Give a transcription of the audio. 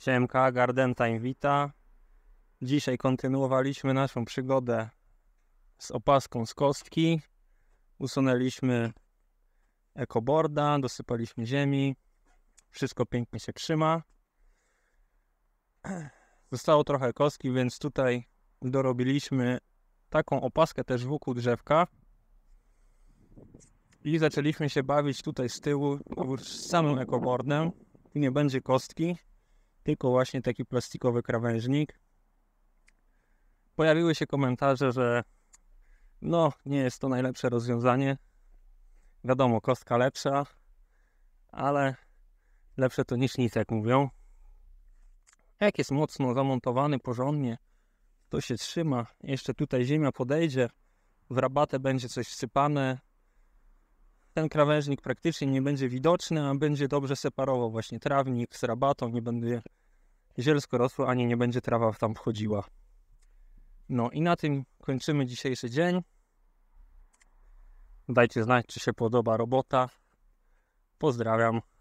Siemka, Garden Time Vita. Dzisiaj kontynuowaliśmy naszą przygodę z opaską z kostki. Usunęliśmy ekoborda, dosypaliśmy ziemi. Wszystko pięknie się trzyma. Zostało trochę kostki, więc tutaj dorobiliśmy taką opaskę też wokół drzewka. I zaczęliśmy się bawić tutaj z tyłu już z samym ekobordem. I nie będzie kostki tylko właśnie taki plastikowy krawężnik. Pojawiły się komentarze, że no, nie jest to najlepsze rozwiązanie. Wiadomo, kostka lepsza, ale lepsze to niż nic, jak mówią. Jak jest mocno zamontowany porządnie, to się trzyma. Jeszcze tutaj ziemia podejdzie, w rabatę będzie coś wsypane, ten krawężnik praktycznie nie będzie widoczny, a będzie dobrze separował właśnie trawnik z rabatą, nie będzie zielsko rosło, ani nie będzie trawa tam wchodziła. No i na tym kończymy dzisiejszy dzień. Dajcie znać, czy się podoba robota. Pozdrawiam.